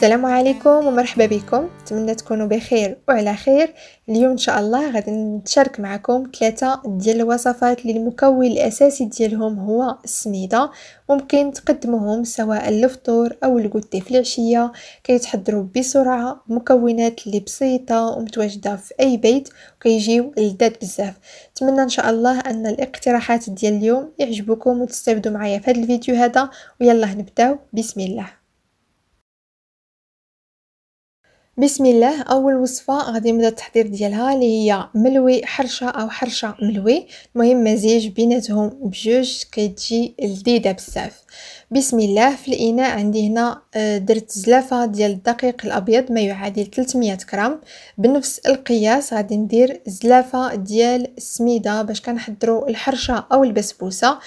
السلام عليكم ومرحبا بكم نتمنى تكونوا بخير وعلى خير اليوم ان شاء الله غادي نتشارك معكم ثلاثه ديال الوصفات للمكون الاساسي ديالهم هو السميده ممكن تقدموهم سواء الفطور او الكوتي في العشيه كيتحضروا بسرعه مكونات اللي بسيطه ومتواجده في اي بيت وكيجيو لذات بزاف نتمنى ان شاء الله ان الاقتراحات ديال اليوم يعجبكم وتستافدوا معايا في هذا الفيديو هذا ويلا نبداو بسم الله بسم الله اول وصفه غادي نبدا التحضير ديالها اللي هي ملوي حرشه او حرشه ملوي المهم مزيج بيناتهم بجوج كتجي لذيذه بزاف بسم الله في الاناء عندي هنا آه، درت زلافه ديال الدقيق الابيض ما يعادل 300 غرام بنفس القياس غادي ندير زلافه ديال السميده باش كنحضروا الحرشه او البسبوسه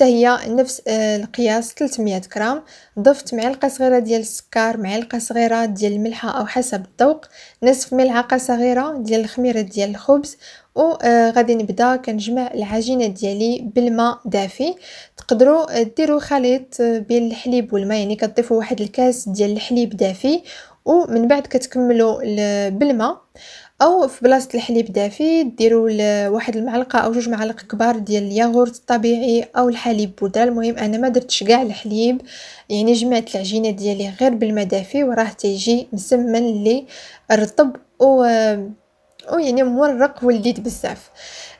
حتى هي نفس آه، القياس 300 غرام ضفت معلقه صغيره ديال السكر معلقه صغيره ديال الملحه او حسب الذوق نصف ملعقه صغيره ديال الخميره ديال الخبز وغادي آه، نبدا كنجمع العجينه ديالي بالماء دافي تقدروا آه، ديروا خليط بين الحليب والماء يعني كتضيفوا واحد الكاس ديال الحليب دافي ومن بعد كتكملوا بالماء او في بلاصه الحليب دافي ديروا واحد المعلقه او جوج معالق كبار ديال الياغورت الطبيعي او الحليب بودره المهم انا ما درتش كاع الحليب يعني جمعت العجينه ديالي غير بالمدافي دافي وراه تيجي مسمن لي رطب و ويعني مورق ولديت بزاف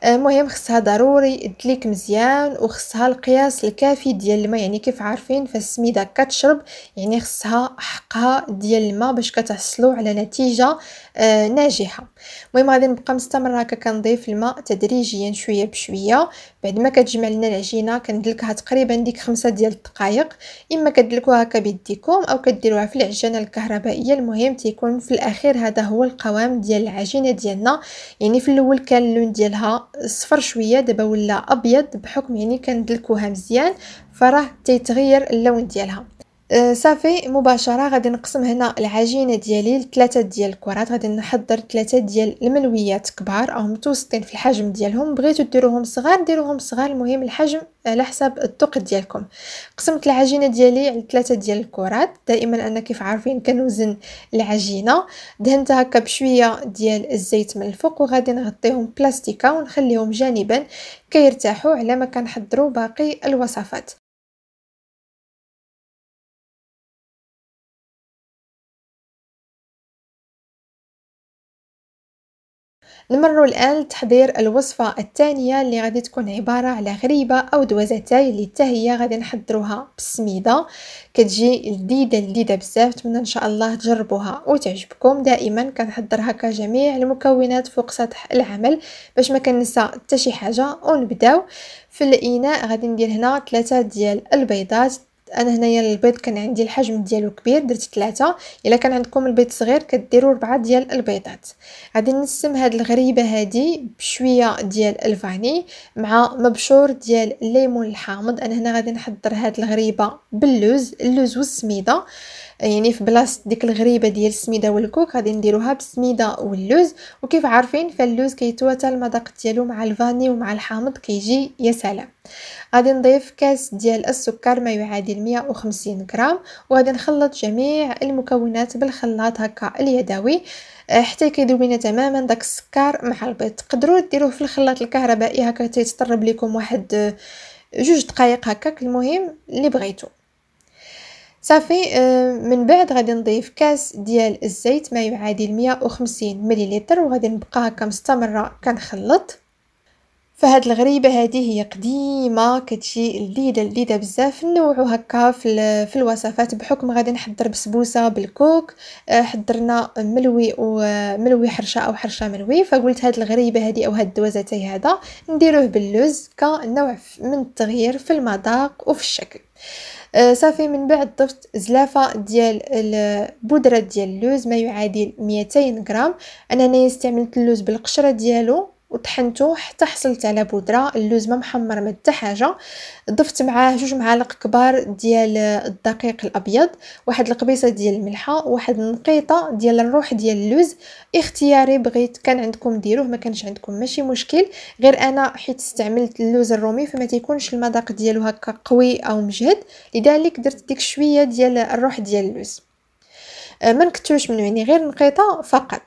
المهم آه، خصها ضروري دليك مزيان وخصها القياس الكافي ديال الماء يعني كيف عارفين فالسميده كتشرب يعني خصها حقها ديال الماء باش كتحصلوا على نتيجه آه، ناجحه المهم غادي نبقى مستمره هكا كنضيف الماء تدريجيا شويه بشويه بعد ما كتجمع لنا العجينه كندلكها تقريبا ديك خمسة ديال الدقائق اما كدلكوها هكا بيديكم او كديروها في العجانه الكهربائيه المهم تيكون في الاخير هذا هو القوام ديال العجينه ديال ديالنا يعني في الاول كان اللون ديالها صفر شويه دابا ولا ابيض بحكم يعني كندلكوها مزيان فراه تيتغير اللون ديالها آه، صافي مباشره غادي نقسم هنا العجينه ديالي لثلاثه ديال الكرات غادي نحضر ثلاثه ديال الملويات كبار او متوسطين في الحجم ديالهم بغيتو ديروهم صغار ديروهم صغار المهم الحجم على حسب الطوق ديالكم قسمت العجينه ديالي على ثلاثه ديال الكرات دائما انا كيف عارفين كنوزن العجينه دهنتها هكا بشويه ديال الزيت من الفوق وغادي نغطيهم بلاستيكه ونخليهم جانبا كيرتاحوا على ما كنحضروا باقي الوصفات نمر الآن لتحضير الوصفة الثانية اللي غادي تكون عبارة على غريبة أو دوزتاي اللي حتى هي غادي نحضروها بالسميدة كتجي لذيذة لذيذة بزاف نتمنى إن شاء الله تجربوها وتعجبكم دائما كنحضر هكا جميع المكونات فوق سطح العمل باش ما كننسى حتى شي حاجة ونبداو في الإناء غادي ندير هنا ثلاثة ديال البيضات انا هنايا البيض كان عندي الحجم ديالو كبير درت ثلاثة الا كان عندكم البيض صغير كديروا ربعة ديال البيضات غادي نسم هاد الغريبه هادي بشويه ديال الفاني مع مبشور ديال الليمون الحامض انا هنا غادي نحضر هاد الغريبه باللوز اللوز والسميده يعني في بلاصه ديك الغريبه ديال السميده والكوك غادي نديروها بالسميده واللوز وكيف عارفين فاللوز كيتواتى المذاق ديالو مع الفاني ومع الحامض كيجي يا سلام غادي نضيف كاس ديال السكر ما يعادل 150 غرام وغادي نخلط جميع المكونات بالخلاط هكا اليدوي آه، حتى كيدوبنا تماما داك السكر مع البيض تقدروا ديروه في الخلاط الكهربائي هكا تيتطرب لكم واحد آه، جوج دقائق هكاك المهم اللي بغيتو صافي آه، من بعد غادي نضيف كاس ديال الزيت ما يعادل 150 مليلتر وغادي نبقى هكا مستمره كنخلط فهاد الغريبه هذه هي قديمه كتجي لذيذه لذيذه بزاف نوعو هكا في, في الوصفات بحكم غادي نحضر بسبوسه بالكوك آه، حضرنا ملوي وملوي آه، حرشه او حرشه ملوي فقلت هاد الغريبه هذه او هاد الدوزتي هذا نديروه باللوز كنوع من التغيير في المذاق وفي الشكل آه، صافي من بعد ضفت زلافه ديال البودره ديال اللوز ما يعادل 200 غرام انا استعملت اللوز بالقشره ديالو وطحنتو حتى حصلت على بودره اللوز ما محمر ما حتى حاجه ضفت معاه جوج معالق كبار ديال الدقيق الابيض واحد القبيصه ديال الملحه واحد النقيطه ديال الروح ديال اللوز اختياري بغيت كان عندكم ديروه ما كانش عندكم ماشي مشكل غير انا حيت استعملت اللوز الرومي فما تيكونش المذاق ديالو هكا قوي او مجهد لذلك درت ديك شويه ديال الروح ديال اللوز أه، ما نكتوش منه يعني غير نقيطه فقط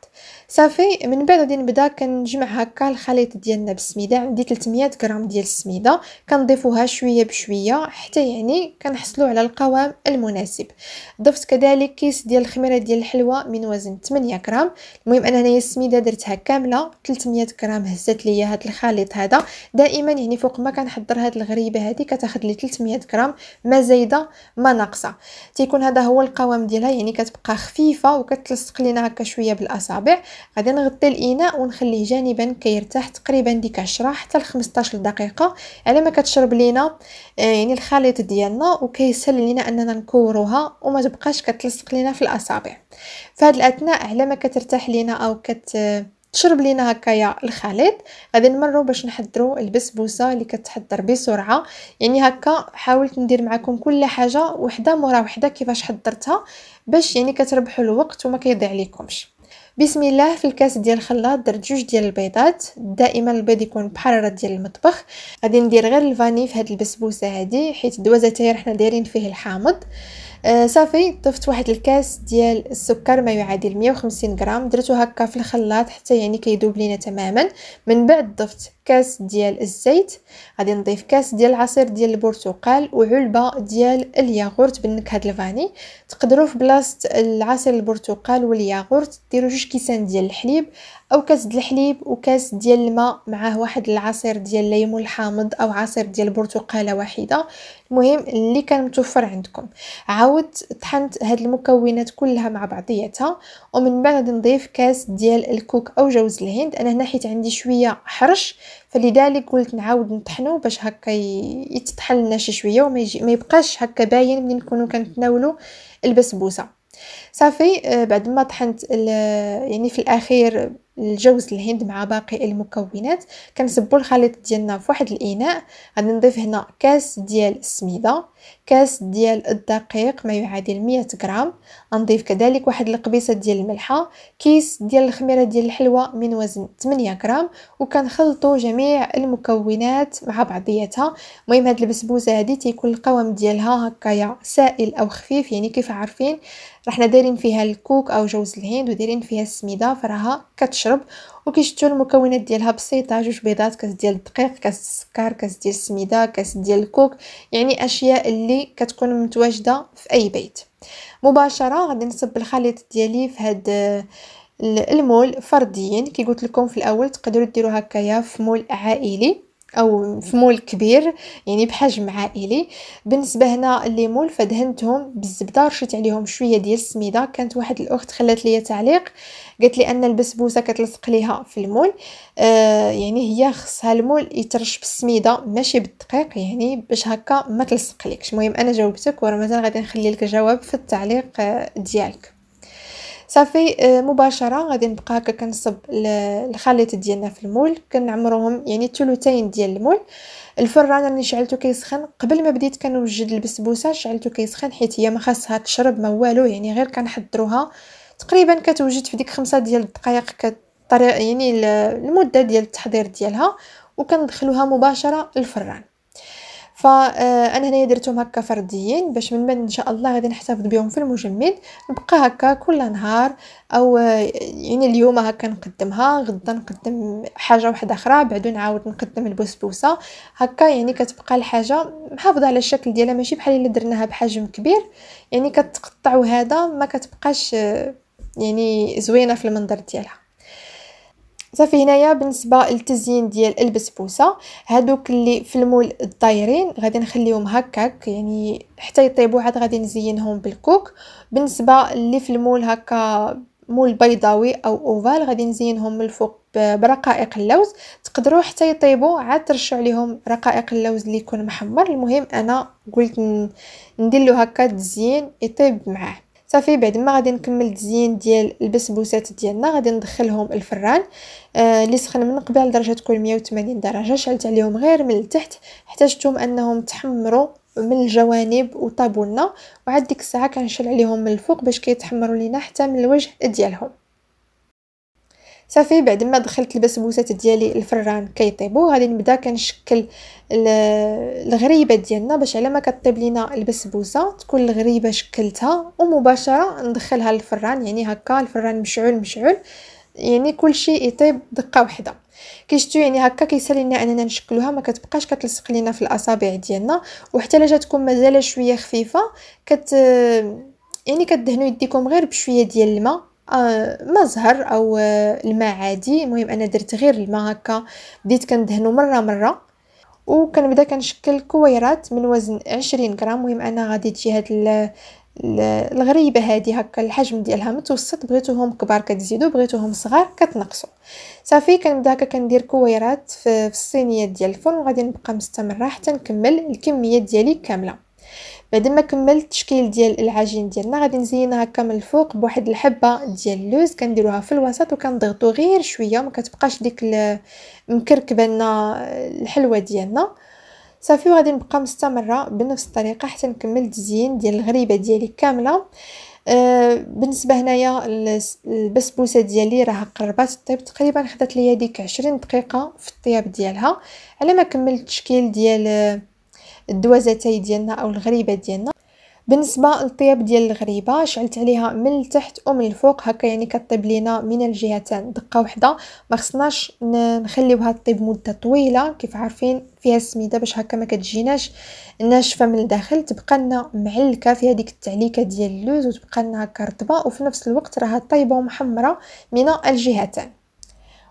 صافي من بعد غادي نبدا كنجمع هكا الخليط ديالنا بالسميده عندي 300 غرام ديال السميده كنضيفوها شويه بشويه حتى يعني كنحصلوا على القوام المناسب ضفت كذلك كيس ديال الخميره ديال الحلوى من وزن 8 غرام المهم انا هنايا السميده درتها كامله 300 غرام هزات ليا هاد الخليط هذا دائما يعني فوق ما كنحضر هاد الغريبه هذه كتاخذ لي 300 غرام ما زايده ما ناقصه تيكون هذا هو القوام ديالها يعني كتبقى خفيفه وكتلصق لينا هكا شويه بالاصابع غادي نغطي الاناء ونخليه جانبا كيرتاح تقريبا ديك 10 حتى ل 15 دقيقه على ما كتشرب لينا آه، يعني الخليط ديالنا وكيسهل لينا اننا نكوروها وما تبقاش كتلصق لينا في الاصابع فهاد الاثناء على ما كترتاح لينا او كت آه، تشرب لينا هكايا الخليط غادي نمروا باش نحضروا البسبوسه اللي كتحضر بسرعه يعني هكا حاولت ندير معكم كل حاجه وحده مورا وحده كيفاش حضرتها باش يعني كتربحوا الوقت وما كيضيع لكمش بسم الله في الكاس ديال الخلاط درت جوج ديال البيضات دائما البيض يكون بحرارة ديال المطبخ غادي ندير غير الفاني في هاد البسبوسه هادي حيت الدوزه تاهي حنا دايرين فيه الحامض آه صافي ضفت واحد الكاس ديال السكر ما يعادل 150 غرام درتو هكا في الخلاط حتى يعني كيذوب لينا تماما من بعد ضفت كاس ديال الزيت غادي نضيف كاس ديال العصير ديال البرتقال وعلبه ديال الياغورت بالنكهه الفاني تقدروا في بلاصه العصير البرتقال والياغورت ديروا جوج كيسان ديال الحليب او كاس ديال الحليب وكاس ديال الماء معاه واحد العصير ديال الليمون الحامض او عصير ديال برتقاله واحده المهم اللي كان متوفر عندكم عاودت طحنت هاد المكونات كلها مع بعضياتها ومن بعد نضيف كاس ديال الكوك او جوز الهند انا هنا حيت عندي شويه حرش فلذلك قلت نعاود نطحنو باش هكا يتطحن لنا شي شويه وما يجي ما يبقاش هكا باين ملي نكونو كنتناولو البسبوسه صافي آه، بعد ما طحنت يعني في الاخير الجوز الهند مع باقي المكونات كنصبوا الخليط ديالنا في واحد الاناء غادي نضيف هنا كاس ديال السميده كاس ديال الدقيق ما يعادل 100 غرام نضيف كذلك واحد القبيصه ديال الملحه كيس ديال الخميره ديال الحلوى من وزن 8 غرام وكنخلطوا جميع المكونات مع بعضياتها المهم هاد البسبوسه هادي تيكون القوام ديالها هكايا سائل او خفيف يعني كيف عارفين رحنا دايرين فيها الكوك او جوز الهند ودايرين فيها السميده فراها كتش الشرب وكيشتو المكونات ديالها بسيطه جوج بيضات كاس ديال الدقيق كاس السكر كاس ديال السميده كاس ديال الكوك يعني اشياء اللي كتكون متواجده في اي بيت مباشره غادي نصب الخليط ديالي في هاد المول فرديا كي قلت لكم في الاول تقدروا ديروا هكايا في مول عائلي او في مول كبير يعني بحجم عائلي بالنسبه هنا مول فدهنتهم بالزبده رشيت عليهم شويه ديال السميده كانت واحد الاخت خلات ليا تعليق قالت لي ان البسبوسه كتلصق ليها في المول آه يعني هي خصها المول يترش بالسميده ماشي بالدقيق يعني باش هكا ما تلصق ليكش المهم انا جاوبتك ورمزان غادي نخلي لك جواب في التعليق آه، ديالك صافي آه، مباشره غادي نبقى هكا كنصب الخليط ديالنا في المول كنعمروهم يعني ثلثين ديال المول الفران اللي شعلته كيسخن قبل ما بديت كنوجد البسبوسه شعلته كيسخن حيت هي ما خاصها تشرب ما والو يعني غير كنحضروها تقريبا كتوجد في ديك خمسة ديال الدقائق كطريق يعني المده ديال التحضير ديالها وكندخلوها مباشره الفران فانا آه، هنايا درتهم هكا فرديين باش من بعد ان شاء الله غادي نحتفظ بهم في المجمد نبقى هكا كل نهار او آه، يعني اليوم هكا نقدمها غدا نقدم حاجه واحده اخرى بعدو نعاود نقدم البسبوسه هكا يعني كتبقى الحاجه محافظه على الشكل ديالها ماشي بحال الا درناها بحجم كبير يعني كتقطع وهذا ما كتبقاش آه، يعني زوينه في المنظر ديالها صافي هنايا بالنسبه للتزيين ديال البسبوسه هادوك اللي في المول الدايرين غادي نخليهم هكاك يعني حتى يطيبوا عاد غادي نزينهم بالكوك بالنسبه اللي في المول هكا مول بيضاوي او اوفال غادي نزينهم من الفوق برقائق اللوز تقدروا حتى يطيبوا عاد ترشوا عليهم رقائق اللوز اللي يكون محمر المهم انا قلت ندير له هكا تزيين يطيب معاه صافي بعد ما غادي نكمل التزيين ديال البسبوسات ديالنا غادي ندخلهم الفران آه، اللي آه سخن من قبل درجه تكون 180 درجه شعلت عليهم غير من التحت حتى شفتهم انهم تحمروا من الجوانب لنا وعاد ديك الساعه كنشعل عليهم من الفوق باش كيتحمروا لينا حتى من الوجه ديالهم صافي بعد ما دخلت البسبوسات ديالي الفران كيطيبو غادي نبدا كنشكل الغريبه ديالنا باش على ما كطيب لينا البسبوسه تكون الغريبه شكلتها ومباشره ندخلها للفران يعني هكا الفران مشعول مشعول يعني كل شيء يطيب دقه واحده كيشتو يعني هكا كيسهل اننا نشكلوها ما كتبقاش كتلصق لينا في الاصابع ديالنا وحتى لا جاتكم مازال شويه خفيفه كت يعني كدهنوا يديكم غير بشويه ديال الماء آه، مزهر او آه، الماء عادي المهم انا درت غير الماء هكا بديت كندهنو مره مره وكنبدا كنشكل كويرات من وزن 20 غرام المهم انا غادي تجي هاد الغريبه هادي هكا الحجم ديالها متوسط بغيتوهم كبار كتزيدو بغيتوهم صغار كتنقصو صافي كنبدا هكا كندير كويرات في الصينيه ديال الفرن وغادي نبقى مستمره حتى نكمل الكميه ديالي كامله بعد ما كملت التشكيل ديال العجين ديالنا غادي نزينها هكا من الفوق بواحد الحبه ديال اللوز كنديروها في الوسط وكنضغطو غير شويه ما كتبقاش ديك مكركبه لنا الحلوه ديالنا صافي وغادي نبقى مستمره بنفس الطريقه حتى نكمل التزيين ديال الغريبه ديالي كامله أه بالنسبه هنايا البسبوسه ديالي راه قربات طيب تقريبا خدات ليا ديك 20 دقيقه في الطياب ديالها على ما كملت التشكيل ديال الدوازتي ديالنا او الغريبه ديالنا بالنسبه للطياب ديال الغريبه شعلت عليها من التحت ومن الفوق هكا يعني كطيب لينا من الجهتين دقه واحده ما خصناش نخليوها طيب مده طويله كيف عارفين فيها السميده باش هكا ما كتجيناش ناشفه من الداخل تبقى لنا معلكه فيها ديك التعليكه ديال اللوز وتبقى لنا هكا رطبه وفي نفس الوقت راها طيبه ومحمره من الجهتين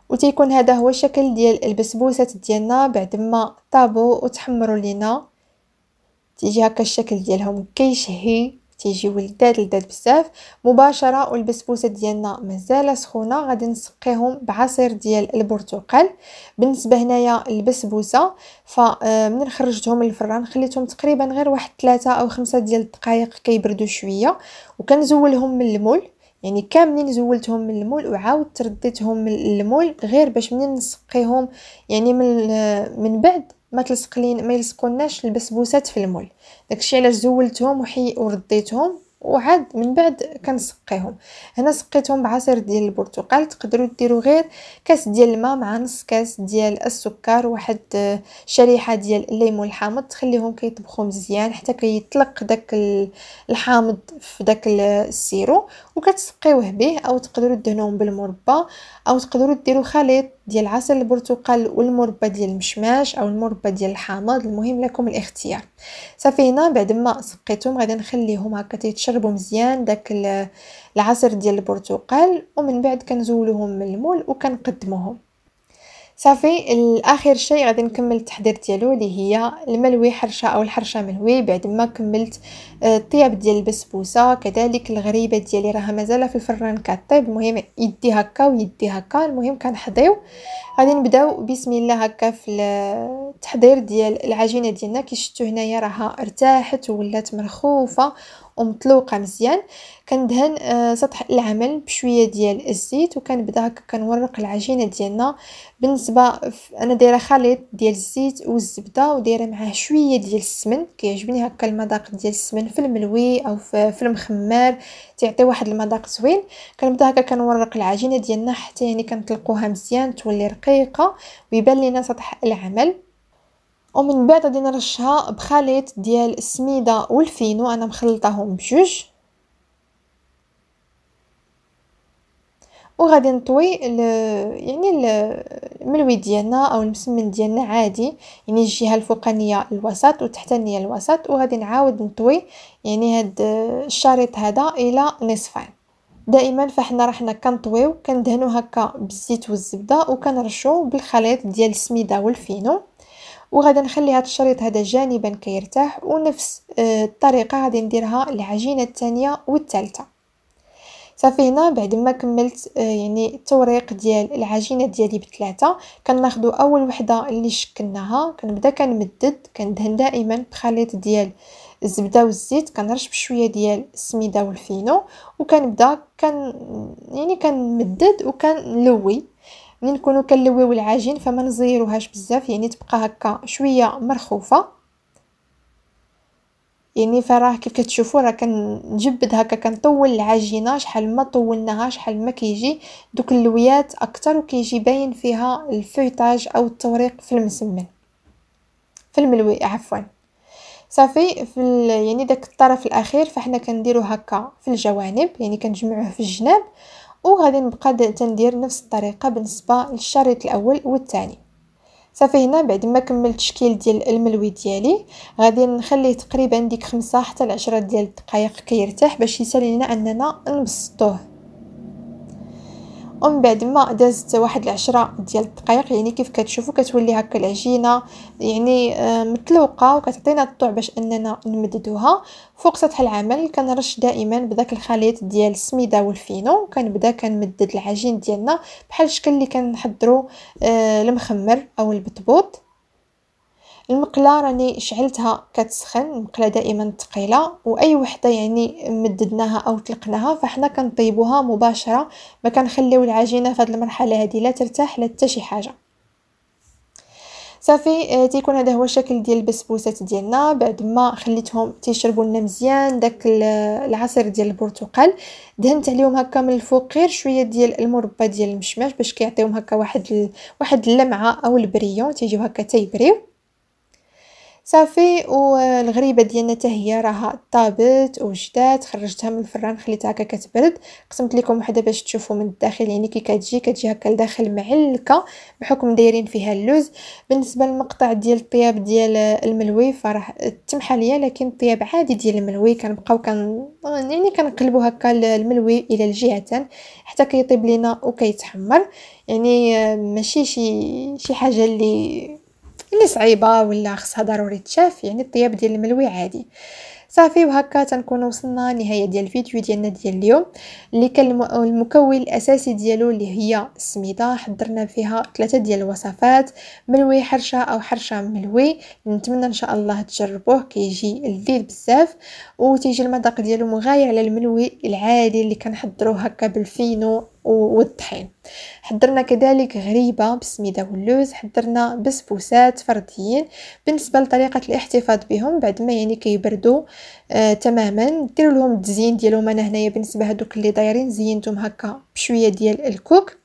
وتيكون هذا هو الشكل ديال البسبوسات ديالنا بعد ما طابوا وتحمروا لينا تيجي هكا الشكل ديالهم كيشهي تيجي ولداد لداد بزاف مباشره والبسبوسه ديالنا مازال سخونه غادي نسقيهم بعصير ديال البرتقال بالنسبه هنايا البسبوسه فمن آه، خرجتهم من الفران خليتهم تقريبا غير واحد ثلاثة او خمسة ديال الدقائق كيبردوا شويه وكنزولهم من المول يعني كاملين زولتهم من المول وعاود ترديتهم من المول غير باش منين نسقيهم يعني من آه، من بعد ما تلصقلين ما يلصقوناش البسبوسات في المول داكشي علاش زولتهم وحي ورديتهم وعاد من بعد كنسقيهم هنا سقيتهم بعصير ديال البرتقال تقدروا ديروا غير كاس ديال الماء مع نص كاس ديال السكر واحد آه، شريحه ديال الليمون الحامض تخليهم كيطبخوا مزيان حتى كيطلق داك الحامض في داك السيرو وكتسقيوه به او تقدروا دهنوهم بالمربى او تقدروا ديروا خليط ديال عسل البرتقال والمربى ديال المشماش او المربى ديال الحامض المهم لكم الاختيار صافي هنا بعد ما سقيتهم غادي نخليهم هكا تيتشربوا مزيان داك العصير ديال البرتقال ومن بعد كنزولوهم من المول وكنقدموهم صافي اخر شيء غادي نكمل التحضير ديالو اللي هي الملوي حرشه او الحرشه ملوي بعد ما كملت آه، الطياب ديال البسبوسه كذلك الغريبه ديالي راها مازال في الفران كطيب المهم يدي هكا ويدي هكا المهم كنحضيو غادي نبداو بسم الله هكا في التحضير ديال العجينه ديالنا كي شفتوا هنايا راها ارتاحت ولات مرخوفه ومطلوقه مزيان كندهن آه، سطح العمل بشويه ديال الزيت وكنبدا هكا كنورق العجينه ديالنا بالنسبه انا دايره خليط ديال الزيت والزبده ودايره معاه شويه ديال السمن كيعجبني هكا المذاق ديال السمن في الملوي او في المخمر تيعطي واحد المذاق زوين كنبدا هكا كنورق العجينه ديالنا حتى يعني كنطلقوها مزيان تولي رقيقه ويبان لينا سطح العمل ومن بعد غادي نرشها بخليط ديال السميده والفينو انا مخلطاهم بجوج وغادي نطوي ال يعني الملوي ديالنا او المسمن ديالنا عادي يعني الجهه الفوقانيه الوسط والتحتانيه الوسط وغادي نعاود نطوي يعني هاد الشريط هذا الى نصفين دائما فاحنا حنا كنطويو كندهنو هكا بالزيت والزبده وكنرشو بالخليط ديال السميده والفينو وغادي نخلي هذا الشريط هذا جانبا كيرتاح ونفس آه، الطريقه غادي نديرها العجينه الثانيه والثالثه صافي هنا بعد ما كملت آه، يعني التوريق ديال العجينه ديالي بثلاثه كناخذوا اول وحده اللي شكلناها كنبدا كنمدد كندهن دائما بخليط ديال الزبده والزيت كنرش بشويه ديال السميده والفينو وكنبدا كن يعني كنمدد وكنلوي ملي نكونوا كنلويو العجين فما نزيروهاش بزاف يعني تبقى هكا شويه مرخوفه يعني فراه كيف كتشوفوا راه كنجبد هكا كنطول العجينه شحال ما طولناها شحال ما كيجي دوك اللويات اكثر وكيجي باين فيها الفيتاج او التوريق في المسمن في الملوي عفوا صافي في يعني داك الطرف الاخير فاحنا كنديرو هكا في الجوانب يعني كنجمعوه في الجناب وغادي نبقى تندير نفس الطريقه بالنسبه للشريط الاول والثاني صافي هنا بعد ما كملت التشكيل ديال الملوي ديالي غادي نخليه تقريبا ديك خمسة حتى لعشرة ديال الدقائق كيرتاح باش يسالي لنا اننا نبسطوه ومن بعد ما دازت واحد العشرة ديال الدقائق يعني كيف كتشوفوا كتولي هكا العجينه يعني آه، متلوقه وكتعطينا الطوع باش اننا نمددوها فوق سطح العمل كنرش دائما بداك الخليط ديال السميده والفينو وكنبدا كنمدد العجين ديالنا بحال الشكل اللي كنحضروا آه، المخمر او البطبوط المقله راني شعلتها كتسخن المقله دائما ثقيله واي وحده يعني مددناها او طلقناها فحنا كنطيبوها مباشره ما كنخليو العجينه في هذه المرحله هذه لا ترتاح لا شي حاجه صافي آه، تيكون هذا هو الشكل ديال البسبوسات ديالنا بعد ما خليتهم تيشربوا لنا مزيان داك العصير ديال البرتقال دهنت عليهم هكا من الفوق غير شويه ديال المربى ديال المشماش باش كيعطيهم هكا واحد ال... واحد اللمعه او البريون تيجيو هكا تيبريو صافي والغريبه ديالنا حتى هي راها طابت وجدات خرجتها من الفران خليتها هكا كتبرد قسمت لكم وحده باش تشوفوا من الداخل يعني كي كتجي كتجي هكا لداخل معلكه بحكم دايرين فيها اللوز بالنسبه للمقطع ديال الطياب ديال الملوي فراح تمحى ليا لكن الطياب عادي ديال الملوي كنبقاو كن يعني كنقلبوا هكا الملوي الى الجهتين حتى كيطيب لينا وكيتحمر يعني ماشي شي شي حاجه اللي اللي صعيبه ولا خصها ضروري تشاف يعني الطياب ديال الملوي عادي صافي وهكا تنكون وصلنا نهايه ديال الفيديو ديالنا ديال اليوم اللي كان المكون الاساسي ديالو اللي هي السميده حضرنا فيها ثلاثه ديال الوصفات ملوي حرشه او حرشه ملوي نتمنى ان شاء الله تجربوه كيجي لذيذ بزاف وتيجي المذاق ديالو مغاير على الملوي العادي اللي كنحضروه هكا بالفينو والطحين حضرنا كذلك غريبة بسميدة واللوز حضرنا بسبوسات فرديين بالنسبة لطريقة الاحتفاظ بهم بعد ما يعني كيبردو آه تماما ديروا لهم التزيين ديالهم انا هنايا بالنسبة هذوك اللي دايرين زينتهم هكا بشوية ديال الكوك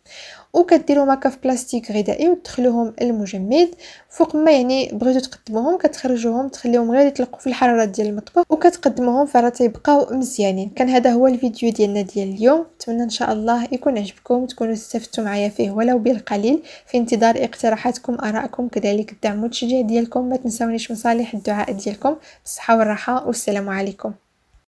وكديروا هكا في بلاستيك غذائي وتدخلوهم المجمد فوق ما يعني بغيتو تقدموهم كتخرجوهم تخليهم غير يتلقوا في الحراره ديال المطبخ وكتقدموهم فرا تيبقاو مزيانين كان هذا هو الفيديو ديالنا ديال اليوم نتمنى ان شاء الله يكون عجبكم تكونوا استفدتوا معايا فيه ولو بالقليل في انتظار اقتراحاتكم ارائكم كذلك الدعم والتشجيع ديالكم ما تنساونيش مصالح الدعاء ديالكم بالصحه والراحه والسلام عليكم